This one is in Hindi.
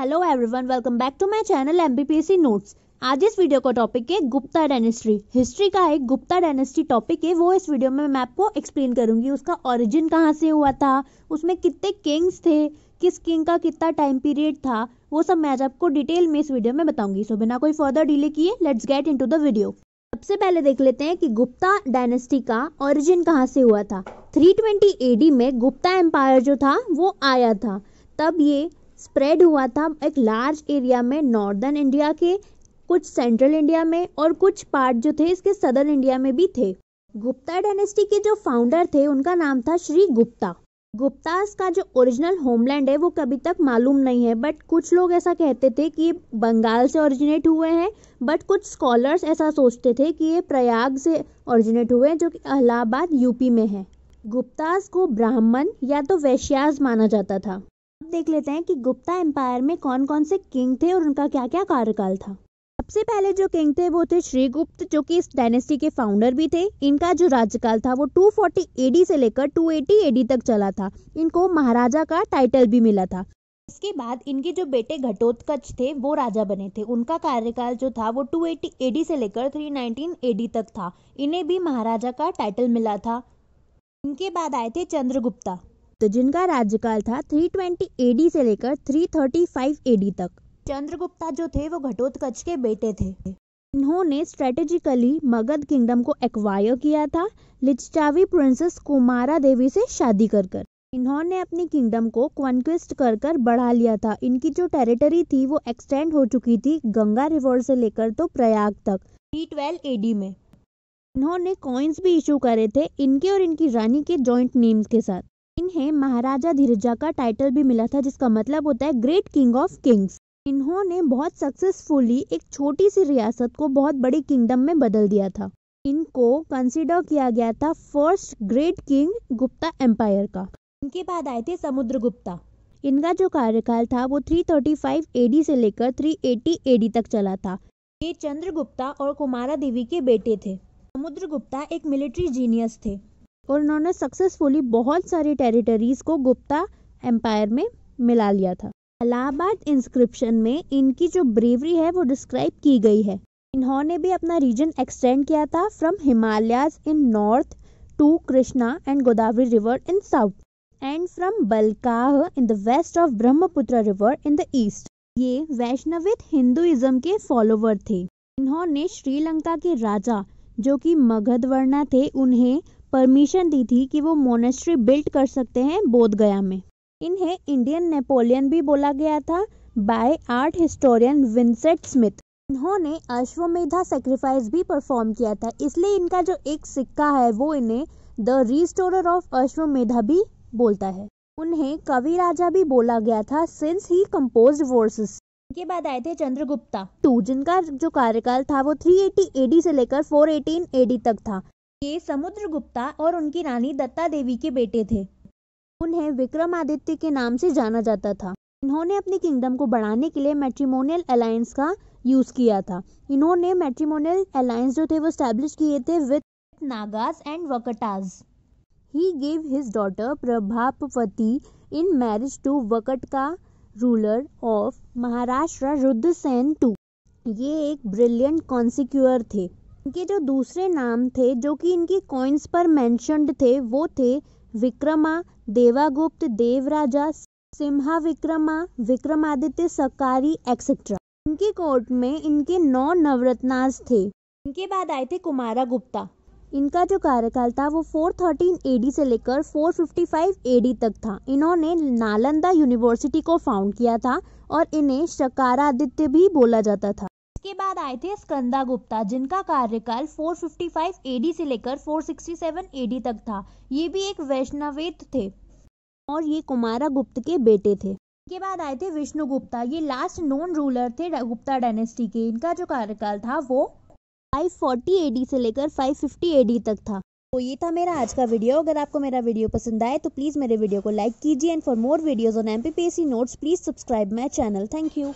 hello everyone welcome back to my channel MBPSC notes आज इस वीडियो का टॉपिक है गुप्ता डायनेस्ट्री हिस्ट्री का एक गुप्ता डायनेस्टी टॉपिक है वो इस वीडियो में मैं आपको एक्सप्लेन करूंगी उसका ओरिजिन कहाँ से हुआ था उसमें कितने किंग्स थे किस किंग का कितना टाइम पीरियड था वो सब मैं आज आपको डिटेल में इस वीडियो में बताऊंगी सो बिना कोई फर्दर डिले किए let's get in the video सबसे पहले देख लेते हैं कि गुप्ता डायनेस्टी का ओरिजिन कहाँ से हुआ था 320 एडी में गुप्ता एम्पायर जो था वो आया था तब ये स्प्रेड हुआ था एक लार्ज एरिया में नॉर्दर्न इंडिया के कुछ सेंट्रल इंडिया में और कुछ पार्ट जो थे इसके सदर्न इंडिया में भी थे गुप्ता डायनेस्टी के जो फाउंडर थे उनका नाम था श्री गुप्ता गुप्तास का जो ओरिजिनल होमलैंड है वो कभी तक मालूम नहीं है बट कुछ लोग ऐसा कहते थे कि बंगाल से ओरिजिनेट हुए हैं बट कुछ स्कॉलर्स ऐसा सोचते थे कि ये प्रयाग से ओरिजिनेट हुए हैं जो कि इलाहाबाद यूपी में है गुप्तास को ब्राह्मण या तो वैश्यास माना जाता था देख लेते हैं कि गुप्ता एम्पायर में कौन कौन से किंग थे और उनका क्या क्या कार्यकाल था सबसे पहले जो किंग थे वो थे श्रीगुप्त जो कि इस डायनेस्टी के फाउंडर भी थे इनका जो राज्यकाल था वो 240 एडी से लेकर 280 एडी तक चला था इनको महाराजा का टाइटल भी मिला था इसके बाद इनके जो बेटे घटोत्कच थे वो राजा बने थे उनका कार्यकाल जो था वो 280 एडी से लेकर 319 एडी तक था इन्हें भी महाराजा का टाइटल मिला था इनके बाद आए थे चंद्रगुप्ता गुप्त तो जिनका राज्यकाल था 320 एडी से लेकर 335 एडी तक चंद्रगुप्ता जो थे वो घटोत्कच के बेटे थे इन्होंने स्ट्रेटेजिकली मगध किंगडम को एक्वायर किया था लिचावी प्रिंसेस कुमारा देवी से शादी कर कर इन्होंने अपनी किंगडम को कॉन्क्वेस्ट कर कर बढ़ा लिया था इनकी जो टेरिटरी थी वो एक्सटेंड हो चुकी थी गंगा रिवर से लेकर तो प्रयाग तक थ्री ट्वेल्व एडी में इन्होंने कॉइन्स भी इशू करे थे इनके और इनकी रानी के जॉइंट नेम्स के साथ इन्हें महाराजा धीरजा का टाइटल भी मिला था जिसका मतलब होता है ग्रेट किंग ऑफ किंग्स इन्होंने बहुत सक्सेसफुली एक छोटी सी रियासत को बहुत बड़ी किंगडम में बदल दिया था इनको कंसिडर किया गया था first great king Gupta empire का इनके बाद आए थे समुद्र गुप्ता इनका जो कार्यकाल था वो 335 एडी से लेकर 380 एडी तक चला था ये चंद्रगुप्ता और कुमारा देवी के बेटे थे समुद्रगुप्ता एक मिलिट्री जीनियस थे और उन्होंने सक्सेसफुली बहुत सारी टेरिटरीज को गुप्ता एम्पायर में मिला लिया था अलाहाबाद इंस्क्रिप्शन में इनकी जो ब्रेवरी है वो डिस्क्राइब की गई है इन्होंने भी अपना रीजन एक्सटेंड किया था from Himalayas in north to Krishna and Godavari river in south and from Balkh in the west of Brahmaputra river in the east ये वैष्णवित हिंदुइज्म के फॉलोवर थे इन्होंने श्रीलंका के राजा जो कि मगध वर्णा थे उन्हें परमिशन दी थी कि वो मोनेस्ट्री बिल्ड कर सकते हैं बोधगया में इन्हें इंडियन नेपोलियन भी बोला गया था by art historian Vincent Smith इन्होंने अश्वमेधा सेक्रीफाइस भी परफॉर्म किया था इसलिए इनका जो एक सिक्का है वो इन्हें द रिस्टोरर ऑफ अश्वमेधा भी बोलता है उन्हें कवि राजा भी बोला गया था सिंस ही कम्पोज वर्सेस इनके बाद आए थे चंद्रगुप्ता टू जिनका जो कार्यकाल था वो 380 एडी से लेकर 418 एडी तक था ये समुद्र गुप्ता और उनकी रानी दत्ता देवी के बेटे थे उन्हें विक्रमादित्य के नाम से जाना जाता था इन्होंने अपने किंगडम को बढ़ाने के लिए मैट्रिमोनियल अलायंस का यूज़ किया था इन्होंने मैट्रिमोनियल अलायंस जो थे वो स्टैब्लिश किए थे with Nagas and Vakatakas he gave his daughter Prabhavati in marriage to Vakataka का ruler of Maharashtra Rudrasena two ये एक ब्रिलियंट कॉन्सिक्यूअर थे इनके जो दूसरे नाम थे जो कि इनकी कॉइन्स पर मैंशनड थे वो थे विक्रमा देवागुप्त देवराजा सिम्हा विक्रमा विक्रमादित्य सकारी एक्सेट्रा इनके कोर्ट में इनके नौ नवरत्नास थे इनके बाद आए थे कुमारा गुप्ता इनका जो कार्यकाल था वो 413 एडी से लेकर 455 एडी तक था इन्होंने नालंदा यूनिवर्सिटी को फाउंड किया था और इन्हें शकारादित्य भी बोला जाता था इसके बाद आए थे स्कंदा गुप्ता जिनका कार्यकाल 455 एडी से लेकर 467 एडी तक था ये भी एक वैष्णवेद थे और ये कुमारा गुप्त के बेटे थे के बाद आए थे विष्णु गुप्ता ये लास्ट नोन रूलर थे गुप्ता डायनेस्टी के इनका जो कार्यकाल था वो 540 एडी से लेकर 550 एडी तक था तो ये था मेरा आज का वीडियो अगर आपको मेरा वीडियो पसंद आए तो प्लीज़ मेरे वीडियो को लाइक कीजिए and for more videos on MPPSC notes please subscribe my channel thank you